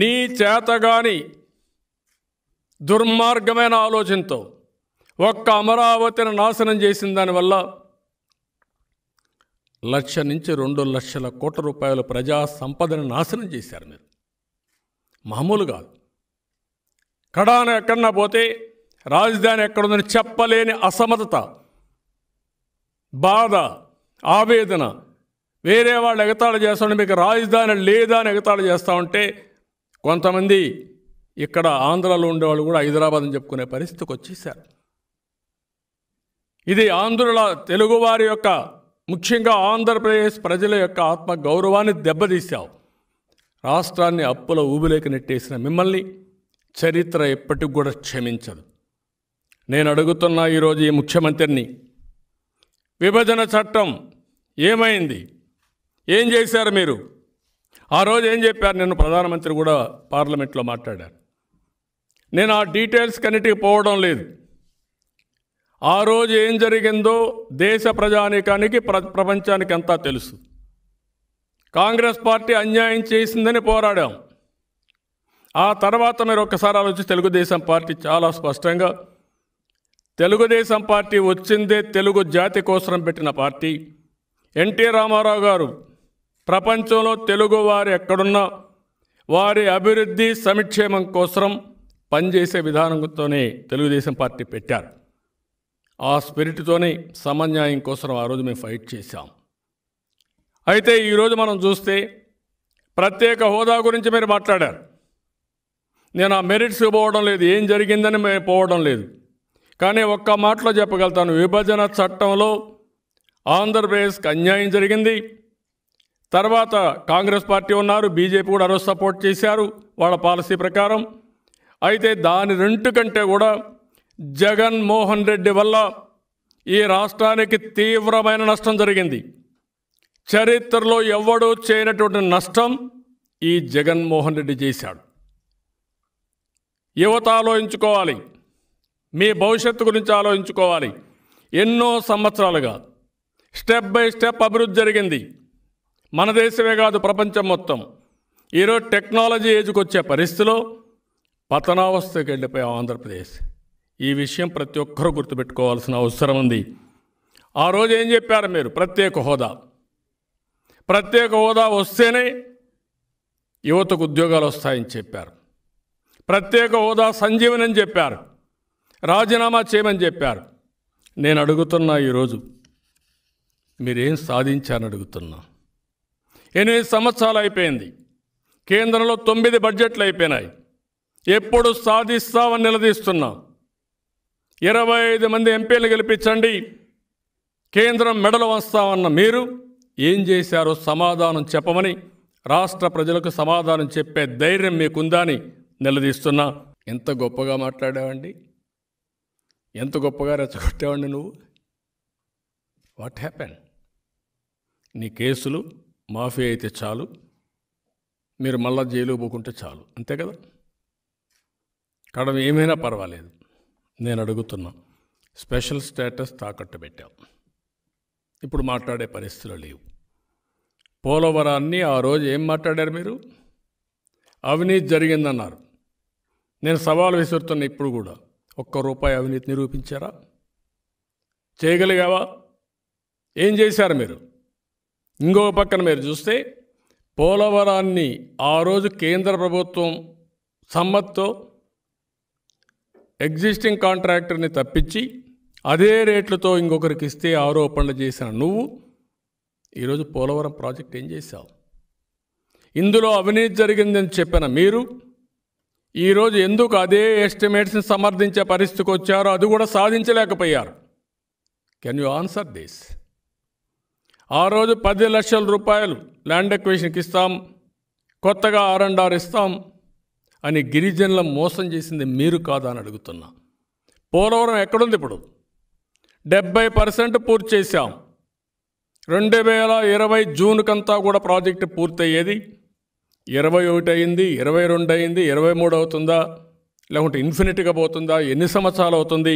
నీ చేతగాని దుర్మార్గమైన ఆలోచనతో ఒక్క అమరావతిని నాశనం చేసిన దానివల్ల లక్ష నుంచి రెండు లక్షల కోట్ల రూపాయల ప్రజా సంపదను నాశనం చేశారు మీరు మామూలు కాదు కడాన ఎక్కడన్నా పోతే రాజధాని ఎక్కడుందని చెప్పలేని అసమతత బాధ ఆవేదన వేరే వాళ్ళు ఎగతాళి చేస్తుంటే మీకు రాజధాని లేదా అని ఎగతాళి చేస్తూ ఉంటే కొంతమంది ఇక్కడ ఆంధ్రలో ఉండేవాళ్ళు కూడా హైదరాబాద్ అని చెప్పుకునే పరిస్థితికి వచ్చేసారు ఇది ఆంధ్రుల తెలుగువారి యొక్క ముఖ్యంగా ఆంధ్రప్రదేశ్ ప్రజల యొక్క ఆత్మ గౌరవాన్ని దెబ్బతీశావు రాష్ట్రాన్ని అప్పుల ఊబిలోకి నెట్టేసిన మిమ్మల్ని చరిత్ర ఎప్పటికి కూడా క్షమించదు నేను అడుగుతున్న ఈరోజు ఈ ముఖ్యమంత్రిని విభజన చట్టం ఏమైంది ఏం చేశారు మీరు ఆ రోజు ఏం చెప్పారు నిన్న ప్రధానమంత్రి కూడా పార్లమెంట్లో మాట్లాడారు నేను ఆ డీటెయిల్స్ కన్నిటికి పోవడం లేదు ఆ రోజు ఏం జరిగిందో దేశ ప్రజానీకానికి ప్ర ప్రపంచానికి అంతా తెలుసు కాంగ్రెస్ పార్టీ అన్యాయం చేసిందని పోరాడాం ఆ తర్వాత మీరు ఒక్కసారి ఆలోచించి తెలుగుదేశం పార్టీ చాలా స్పష్టంగా తెలుగుదేశం పార్టీ వచ్చిందే తెలుగు జాతి కోసం పెట్టిన పార్టీ ఎన్టీ రామారావు గారు ప్రపంచంలో తెలుగువారు ఎక్కడున్నా వారి అభివృద్ధి సంక్షేమం కోసం పనిచేసే విధానంతోనే తెలుగుదేశం పార్టీ పెట్టారు ఆ స్పిరిట్తోనే సమన్యాయం కోసం ఆ రోజు మేము ఫైట్ చేశాం అయితే ఈరోజు మనం చూస్తే ప్రత్యేక హోదా గురించి మీరు మాట్లాడారు నేను ఆ మెరిట్స్ పోవడం లేదు ఏం జరిగిందని మేము పోవడం లేదు కానీ ఒక్క మాటలో చెప్పగలుగుతాను విభజన చట్టంలో ఆంధ్రప్రదేశ్కి అన్యాయం జరిగింది తర్వాత కాంగ్రెస్ పార్టీ ఉన్నారు బీజేపీ కూడా రోజు సపోర్ట్ చేశారు వాళ్ళ పాలసీ ప్రకారం అయితే దాని రెండు కంటే కూడా జగన్మోహన్ రెడ్డి వల్ల ఈ రాష్ట్రానికి తీవ్రమైన నష్టం జరిగింది చరిత్రలో ఎవడూ చేయనటువంటి నష్టం ఈ జగన్మోహన్ రెడ్డి చేశాడు యువత ఆలోచించుకోవాలి మీ భవిష్యత్తు గురించి ఆలోచించుకోవాలి ఎన్నో సంవత్సరాలుగా స్టెప్ బై స్టెప్ అభివృద్ధి జరిగింది మన దేశమే కాదు ప్రపంచం మొత్తం ఈరోజు టెక్నాలజీ ఏజ్కి వచ్చే పరిస్థితిలో పతనావస్థకి వెళ్ళిపోయాం ఆంధ్రప్రదేశ్ ఈ విషయం ప్రతి ఒక్కరూ గుర్తుపెట్టుకోవాల్సిన అవసరం ఉంది ఆ రోజు ఏం చెప్పారు మీరు ప్రత్యేక హోదా ప్రత్యేక హోదా వస్తేనే యువతకు ఉద్యోగాలు వస్తాయని చెప్పారు ప్రత్యేక హోదా సంజీవనని చెప్పారు రాజీనామా చేయమని చెప్పారు నేను అడుగుతున్నా ఈరోజు మీరేం సాధించారని అడుగుతున్నా ఎనిమిది సంవత్సరాలు అయిపోయింది కేంద్రంలో తొమ్మిది బడ్జెట్లు అయిపోయినాయి ఎప్పుడు సాధిస్తామని నిలదీస్తున్నాం ఇరవై ఐదు మంది ఎంపీలు గెలిపించండి కేంద్రం మెడలు వస్తామన్న మీరు ఏం చేశారో సమాధానం చెప్పమని రాష్ట్ర ప్రజలకు సమాధానం చెప్పే ధైర్యం మీకుందా అని నిలదీస్తున్నా ఎంత గొప్పగా మాట్లాడావండి ఎంత గొప్పగా రెచ్చగొట్టేవండి నువ్వు వాట్ హ్యాపెన్ నీ కేసులు మాఫీ అయితే చాలు మీరు మళ్ళా జైలు పోకుంటే చాలు అంతే కదా కడం ఏమైనా పర్వాలేదు నేను అడుగుతున్నా స్పెషల్ స్టేటస్ తాకట్టు పెట్టాం ఇప్పుడు మాట్లాడే పరిస్థితులు లేవు పోలవరాన్ని ఆ రోజు ఏం మాట్లాడారు మీరు అవినీతి జరిగిందన్నారు నేను సవాల్ విసురుతున్నా ఇప్పుడు కూడా ఒక్క రూపాయి అవినీతి నిరూపించారా చేయగలిగావా ఏం చేశారు మీరు ఇంకో పక్కన మీరు చూస్తే పోలవరాన్ని ఆ రోజు కేంద్ర ప్రభుత్వం సమ్మత్తో ఎగ్జిస్టింగ్ కాంట్రాక్టర్ని తప్పించి అదే రేట్లతో ఇంకొకరికి ఇస్తే ఆరోపణలు చేసిన నువ్వు ఈరోజు పోలవరం ప్రాజెక్ట్ ఏం చేశావు ఇందులో అవినీతి జరిగిందని చెప్పిన మీరు ఈరోజు ఎందుకు అదే ఎస్టిమేట్స్ని సమర్థించే పరిస్థితికి వచ్చారో అది కూడా సాధించలేకపోయారు కెన్ యూ ఆన్సర్ దిస్ ఆ రోజు పది లక్షల రూపాయలు ల్యాండ్ ఎక్వేషన్కి ఇస్తాం కొత్తగా ఆర్ అండ్ ఆర్ ఇస్తాం అని గిరిజనుల మోసం చేసింది మీరు కాదా అని అడుగుతున్నా పోలవరం ఎక్కడుంది ఇప్పుడు డెబ్బై పర్సెంట్ పూర్తి చేశాం రెండు వేల ఇరవై జూన్కంతా కూడా ప్రాజెక్టు పూర్తయ్యేది ఇరవై ఒకటి అయింది ఇరవై రెండు అయింది ఇరవై మూడు అవుతుందా లేకుంటే ఇన్ఫినిట్గా పోతుందా ఎన్ని సంవత్సరాలు అవుతుంది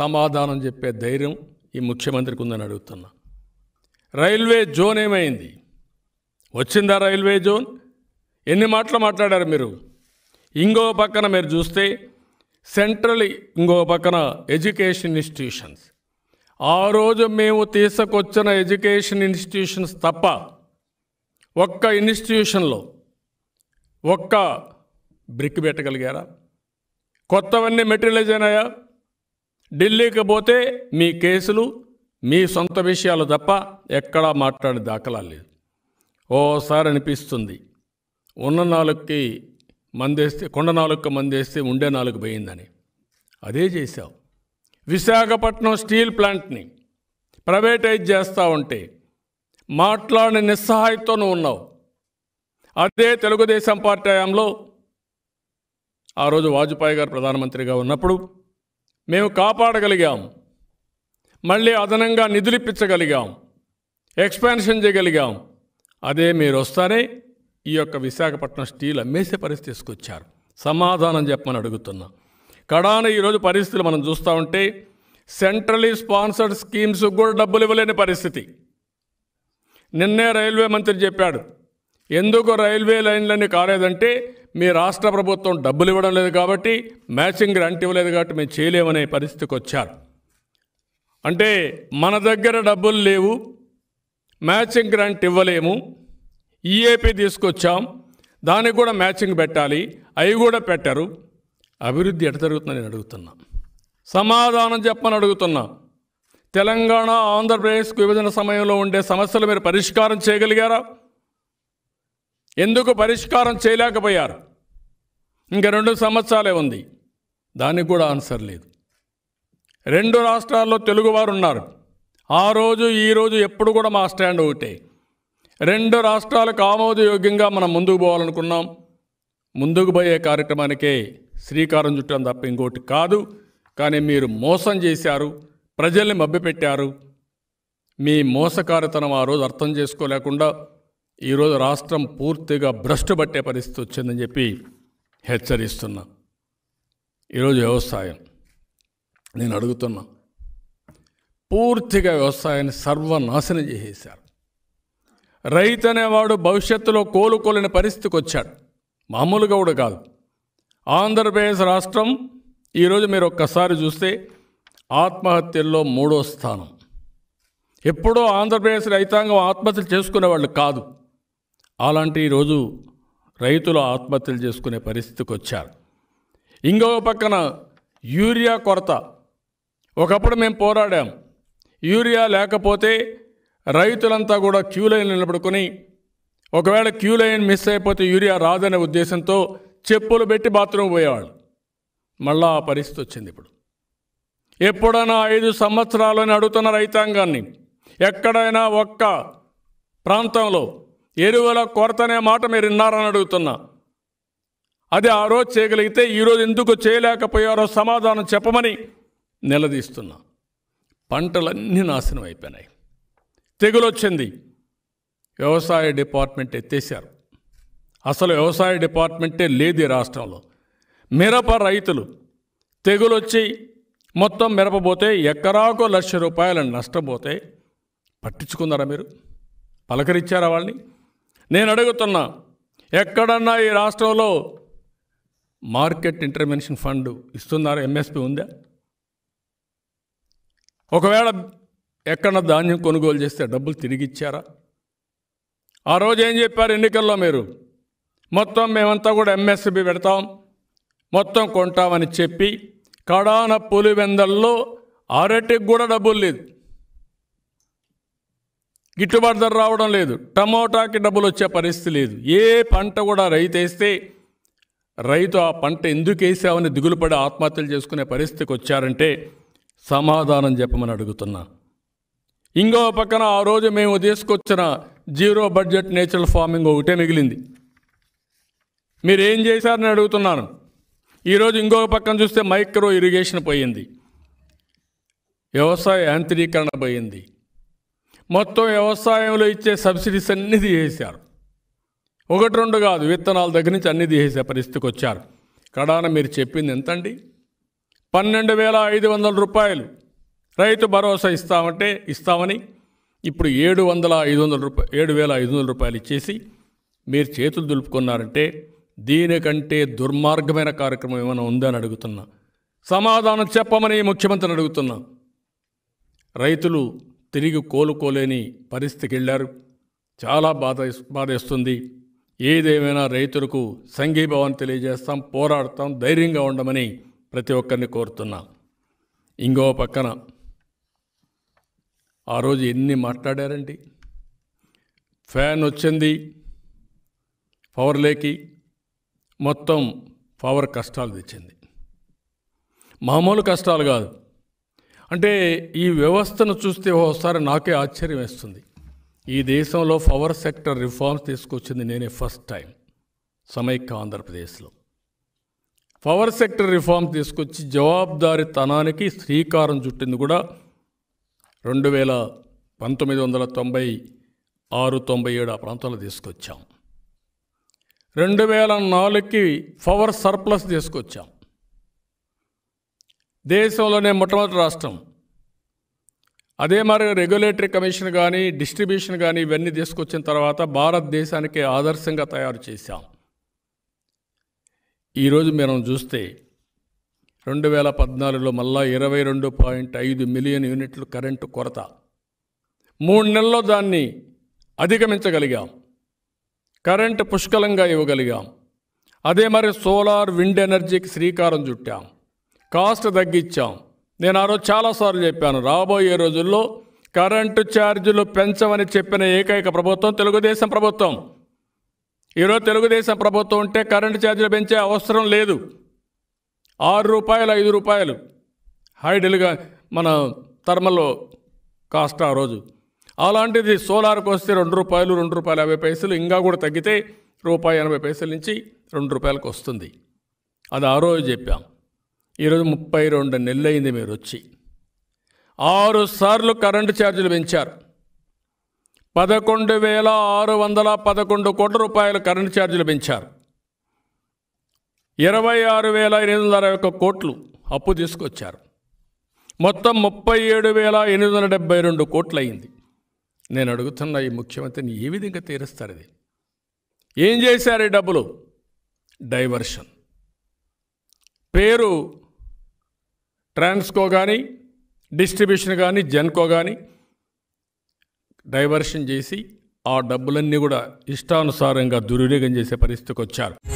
సమాధానం చెప్పే ధైర్యం ఈ ముఖ్యమంత్రికి ఉందని అడుగుతున్నా రైల్వే జోన్ ఏమైంది వచ్చిందా రైల్వే జోన్ ఎన్ని మాటలు మాట్లాడారు మీరు ఇంకో పక్కన మీరు చూస్తే సెంట్రల్ ఇంకో పక్కన ఎడ్యుకేషన్ ఇన్స్టిట్యూషన్స్ ఆ రోజు మేము తీసుకొచ్చిన ఎడ్యుకేషన్ ఇన్స్టిట్యూషన్స్ తప్ప ఒక్క ఇన్స్టిట్యూషన్లో ఒక్క బ్రిక్ పెట్టగలిగారా కొత్తవన్నీ మెటీరియలైజ్ అయినాయా ఢిల్లీకి పోతే మీ కేసులు మీ సొంత విషయాలు తప్ప ఎక్కడా మాట్లాడే దాఖలా లేదు ఓసారి అనిపిస్తుంది ఉన్న నాలుగుకి మందేస్తే కొండ నాలుగు మందేస్తే ఉండే నాలుగు పోయిందని అదే చేశావు విశాఖపట్నం స్టీల్ ప్లాంట్ని ప్రైవేటైజ్ చేస్తూ ఉంటే మాట్లాడిన నిస్సహాయంతో నువ్వు ఉన్నావు అదే తెలుగుదేశం పార్టీ హయాంలో ఆ రోజు వాజ్పేయి గారు ప్రధానమంత్రిగా ఉన్నప్పుడు మేము కాపాడగలిగాము మళ్ళీ అదనంగా నిధులు ఇప్పించగలిగాం ఎక్స్పాన్షన్ చేయగలిగాం అదే మీరు వస్తారే ఈ యొక్క విశాఖపట్నం స్టీల్ అమ్మేసే పరిస్థితి తీసుకొచ్చారు సమాధానం చెప్పమని అడుగుతున్నా కడాన ఈరోజు పరిస్థితులు మనం చూస్తూ ఉంటే సెంట్రలీ స్పాన్సర్డ్ స్కీమ్స్ కూడా డబ్బులు ఇవ్వలేని పరిస్థితి నిన్నే రైల్వే మంత్రి చెప్పాడు ఎందుకు రైల్వే లైన్లన్నీ కాలేదంటే మీ రాష్ట్ర ప్రభుత్వం డబ్బులు ఇవ్వడం లేదు కాబట్టి మ్యాచింగ్ గ్రాంట్ ఇవ్వలేదు కాబట్టి మేము చేయలేమనే పరిస్థితికి వచ్చారు అంటే మన దగ్గర డబ్బులు లేవు మ్యాచింగ్ గ్రాంట్ ఇవ్వలేము ఈఏపీ e తీసుకొచ్చాం దానికి కూడా మ్యాచింగ్ పెట్టాలి అవి కూడా పెట్టరు అభివృద్ధి ఎట జరుగుతుందని నేను అడుగుతున్నా సమాధానం చెప్పని అడుగుతున్నా తెలంగాణ ఆంధ్రప్రదేశ్కు విభజన సమయంలో ఉండే సమస్యలు మీరు పరిష్కారం చేయగలిగారా ఎందుకు పరిష్కారం చేయలేకపోయారు ఇంకా రెండు సంవత్సరాలే ఉంది దానికి కూడా ఆన్సర్ లేదు రెండు రాష్ట్రాల్లో తెలుగువారు ఉన్నారు ఆ రోజు ఈరోజు ఎప్పుడు కూడా మా స్టాండ్ ఒకటే రెండు రాష్ట్రాలకు ఆమోదయోగ్యంగా మనం ముందుకు పోవాలనుకున్నాం ముందుకు పోయే కార్యక్రమానికే శ్రీకారం చుట్టం తప్ప ఇంకోటి కాదు కానీ మీరు మోసం చేశారు ప్రజల్ని మభ్యపెట్టారు మీ మోసకారితనం ఆ రోజు అర్థం చేసుకోలేకుండా ఈరోజు రాష్ట్రం పూర్తిగా భ్రష్టు పట్టే పరిస్థితి వచ్చిందని చెప్పి హెచ్చరిస్తున్నా ఈరోజు వ్యవసాయం నేను అడుగుతున్నా పూర్తిగా వ్యవసాయాన్ని సర్వనాశనం చేసేశారు రైతు అనేవాడు భవిష్యత్తులో కోలుకోలేని పరిస్థితికి వచ్చాడు మామూలుగా కూడా కాదు ఆంధ్రప్రదేశ్ రాష్ట్రం ఈరోజు మీరు ఒక్కసారి చూస్తే ఆత్మహత్యల్లో మూడో స్థానం ఎప్పుడో ఆంధ్రప్రదేశ్ రైతాంగం ఆత్మహత్యలు చేసుకునే వాళ్ళు కాదు అలాంటి ఈరోజు రైతులు ఆత్మహత్యలు చేసుకునే పరిస్థితికి వచ్చారు ఇంకొక పక్కన యూరియా కొరత ఒకప్పుడు మేము పోరాడాం యూరియా లేకపోతే రైతులంతా కూడా క్యూ లైన్ నిలబడుకొని ఒకవేళ క్యూ లైన్ మిస్ అయిపోతే యూరియా రాదనే ఉద్దేశంతో చెప్పులు పెట్టి బాత్రూమ్ పోయేవాళ్ళు మళ్ళా ఆ పరిస్థితి వచ్చింది ఇప్పుడు ఎప్పుడైనా ఐదు సంవత్సరాలని అడుగుతున్న రైతాంగాన్ని ఎక్కడైనా ఒక్క ప్రాంతంలో ఎరువుల కొరతనే మాట మీరు విన్నారని అడుగుతున్నా అది ఆ రోజు చేయగలిగితే ఈరోజు ఎందుకు చేయలేకపోయారో సమాధానం చెప్పమని నిలదీస్తున్నా పంటలన్నీ నాశనం అయిపోయినాయి తెగులు వచ్చింది వ్యవసాయ డిపార్ట్మెంట్ ఎత్తేసారు అసలు వ్యవసాయ డిపార్ట్మెంటే లేదు రాష్ట్రంలో మిరప రైతులు తెగులొచ్చి మొత్తం మిరపబోతే ఎకరాకు లక్ష రూపాయలు నష్టపోతే పట్టించుకున్నారా మీరు పలకరించారా వాళ్ళని నేను అడుగుతున్నా ఎక్కడన్నా ఈ రాష్ట్రంలో మార్కెట్ ఇంటర్వెన్షన్ ఫండ్ ఇస్తున్నారా ఎంఎస్పి ఉందా ఒకవేళ ఎక్కడ ధాన్యం కొనుగోలు చేస్తే డబ్బులు తిరిగి ఇచ్చారా ఆ రోజు ఏం చెప్పారు ఎన్నికల్లో మీరు మొత్తం మేమంతా కూడా ఎంఎస్సిబి పెడతాం మొత్తం కొంటామని చెప్పి కడాన పులివెందల్లో అరటికి కూడా డబ్బులు లేదు గిట్టుబాటు ధర రావడం లేదు టమోటాకి డబ్బులు వచ్చే పరిస్థితి లేదు ఏ పంట కూడా రైతు వేస్తే రైతు ఆ పంట ఎందుకు దిగులు దిగులుపడి ఆత్మహత్యలు చేసుకునే పరిస్థితికి వచ్చారంటే సమాధానం చెప్పమని అడుగుతున్నా ఇంకో పక్కన ఆ రోజు మేము తీసుకొచ్చిన జీరో బడ్జెట్ నేచురల్ ఫార్మింగ్ ఒకటే మిగిలింది మీరు ఏం చేశారని అడుగుతున్నాను ఈరోజు ఇంకొక పక్కన చూస్తే మైక్రో ఇరిగేషన్ పోయింది వ్యవసాయ యాంత్రీకరణ పోయింది మొత్తం వ్యవసాయంలో ఇచ్చే సబ్సిడీస్ అన్ని తీసేశారు ఒకటి రెండు కాదు విత్తనాల దగ్గర నుంచి అన్ని తీసేసే పరిస్థితికి వచ్చారు కడాన మీరు చెప్పింది ఎంతండి పన్నెండు వేల ఐదు వందల రూపాయలు రైతు భరోసా ఇస్తామంటే ఇస్తామని ఇప్పుడు ఏడు వందల ఐదు వందల రూపాయ ఏడు వేల ఐదు వందల రూపాయలు ఇచ్చేసి మీరు చేతులు దులుపుకున్నారంటే దీనికంటే దుర్మార్గమైన కార్యక్రమం ఏమైనా ఉందని అడుగుతున్నా సమాధానం చెప్పమని ముఖ్యమంత్రిని అడుగుతున్నా రైతులు తిరిగి కోలుకోలేని పరిస్థితికి వెళ్ళారు చాలా బాధ బాధేస్తుంది ఏదేమైనా రైతులకు సంఘీభావాన్ని తెలియజేస్తాం పోరాడతాం ధైర్యంగా ఉండమని ప్రతి ఒక్కరిని కోరుతున్నా ఇంకో పక్కన ఆ రోజు ఎన్ని మాట్లాడారండి ఫ్యాన్ వచ్చింది పవర్ లేకి మొత్తం పవర్ కష్టాలు తెచ్చింది మామూలు కష్టాలు కాదు అంటే ఈ వ్యవస్థను చూస్తే ఒకసారి నాకే ఆశ్చర్యం వేస్తుంది ఈ దేశంలో పవర్ సెక్టర్ రిఫార్మ్స్ తీసుకొచ్చింది నేనే ఫస్ట్ టైం సమైక్య ఆంధ్రప్రదేశ్లో పవర్ సెక్టర్ రిఫార్మ్ తీసుకొచ్చి జవాబుదారితనానికి శ్రీకారం చుట్టింది కూడా రెండు వేల పంతొమ్మిది వందల తొంభై ఆరు తొంభై ఏడు ఆ ప్రాంతంలో తీసుకొచ్చాం రెండు వేల నాలుగుకి పవర్ సర్ప్లస్ తీసుకొచ్చాం దేశంలోనే మొట్టమొదటి రాష్ట్రం అదే మరి రెగ్యులేటరీ కమిషన్ కానీ డిస్ట్రిబ్యూషన్ కానీ ఇవన్నీ తీసుకొచ్చిన తర్వాత భారతదేశానికి ఆదర్శంగా తయారు చేశాం ఈరోజు మనం చూస్తే రెండు వేల పద్నాలుగులో మళ్ళా ఇరవై రెండు పాయింట్ ఐదు మిలియన్ యూనిట్లు కరెంటు కొరత మూడు నెలల్లో దాన్ని అధిగమించగలిగాం కరెంటు పుష్కలంగా ఇవ్వగలిగాం అదే మరి సోలార్ విండ్ ఎనర్జీకి శ్రీకారం చుట్టాం కాస్ట్ తగ్గించాం నేను ఆ రోజు చాలాసార్లు చెప్పాను రాబోయే రోజుల్లో కరెంటు ఛార్జీలు పెంచమని చెప్పిన ఏకైక ప్రభుత్వం తెలుగుదేశం ప్రభుత్వం ఈరోజు తెలుగుదేశం ప్రభుత్వం ఉంటే కరెంటు ఛార్జీలు పెంచే అవసరం లేదు ఆరు రూపాయలు ఐదు రూపాయలు హైడల్గా మన థర్మల్ కాస్ట్ ఆ రోజు అలాంటిది సోలార్కి వస్తే రెండు రూపాయలు రెండు రూపాయల యాభై పైసలు ఇంకా కూడా తగ్గితే రూపాయి ఎనభై పైసల నుంచి రెండు రూపాయలకు వస్తుంది అది ఆ రోజు చెప్పాం ఈరోజు ముప్పై రెండు నెలలైంది మీరు వచ్చి ఆరు సార్లు కరెంటు ఛార్జీలు పెంచారు పదకొండు వేల ఆరు వందల పదకొండు కోట్ల రూపాయలు కరెంటు ఛార్జీలు పెంచారు ఇరవై ఆరు వేల ఎనిమిది వందల అరవై ఒక్క కోట్లు అప్పు తీసుకొచ్చారు మొత్తం ముప్పై ఏడు వేల ఎనిమిది వందల డెబ్బై రెండు కోట్లు అయింది నేను అడుగుతున్న ఈ ముఖ్యమంత్రిని ఏ విధంగా తీరుస్తారు ఇది ఏం చేశారు ఈ డబ్బులు డైవర్షన్ పేరు ట్రాన్స్కో కానీ డిస్ట్రిబ్యూషన్ కానీ జెన్కో కానీ డైవర్షన్ చేసి ఆ డబ్బులన్నీ కూడా ఇష్టానుసారంగా దుర్వినియోగం చేసే పరిస్థితికి వచ్చారు